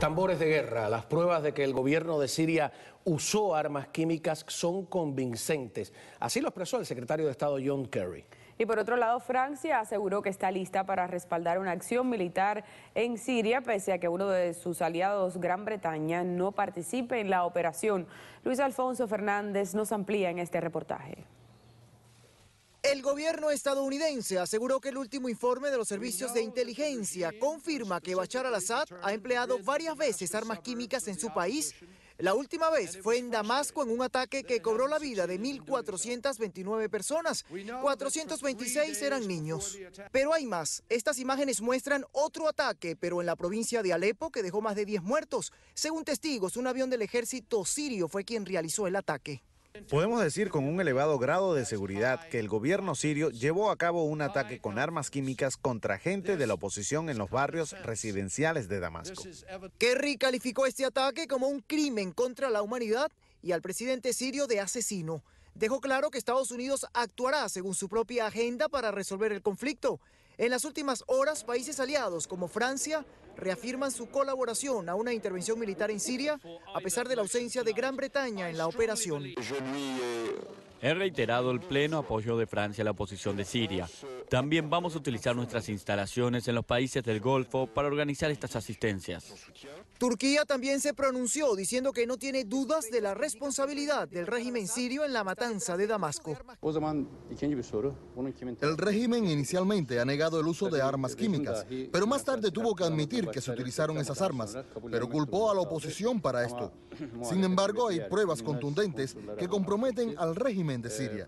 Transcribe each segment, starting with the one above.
Tambores de guerra, las pruebas de que el gobierno de Siria usó armas químicas son convincentes. Así lo expresó el secretario de Estado John Kerry. Y por otro lado, Francia aseguró que está lista para respaldar una acción militar en Siria, pese a que uno de sus aliados, Gran Bretaña, no participe en la operación. Luis Alfonso Fernández nos amplía en este reportaje. El gobierno estadounidense aseguró que el último informe de los servicios de inteligencia confirma que Bachar al-Assad ha empleado varias veces armas químicas en su país. La última vez fue en Damasco en un ataque que cobró la vida de 1.429 personas. 426 eran niños. Pero hay más. Estas imágenes muestran otro ataque, pero en la provincia de Alepo, que dejó más de 10 muertos. Según testigos, un avión del ejército sirio fue quien realizó el ataque. Podemos decir con un elevado grado de seguridad que el gobierno sirio llevó a cabo un ataque con armas químicas contra gente de la oposición en los barrios residenciales de Damasco. Kerry calificó este ataque como un crimen contra la humanidad y al presidente sirio de asesino. Dejó claro que Estados Unidos actuará según su propia agenda para resolver el conflicto en las últimas horas, países aliados como Francia reafirman su colaboración a una intervención militar en Siria, a pesar de la ausencia de Gran Bretaña en la operación. He reiterado el pleno apoyo de Francia a la oposición de Siria. También vamos a utilizar nuestras instalaciones en los países del Golfo para organizar estas asistencias. Turquía también se pronunció diciendo que no tiene dudas de la responsabilidad del régimen sirio en la matanza de Damasco. El régimen inicialmente ha negado el uso de armas químicas, pero más tarde tuvo que admitir que se utilizaron esas armas, pero culpó a la oposición para esto. Sin embargo, hay pruebas contundentes que comprometen al régimen de eh, Siria.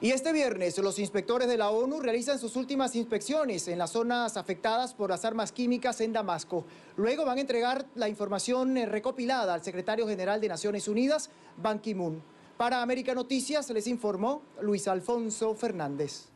Y este viernes los inspectores de la ONU realizan sus últimas inspecciones en las zonas afectadas por las armas químicas en Damasco. Luego van a entregar la información eh, recopilada al secretario general de Naciones Unidas, Ban Ki-moon. Para América Noticias les informó Luis Alfonso Fernández.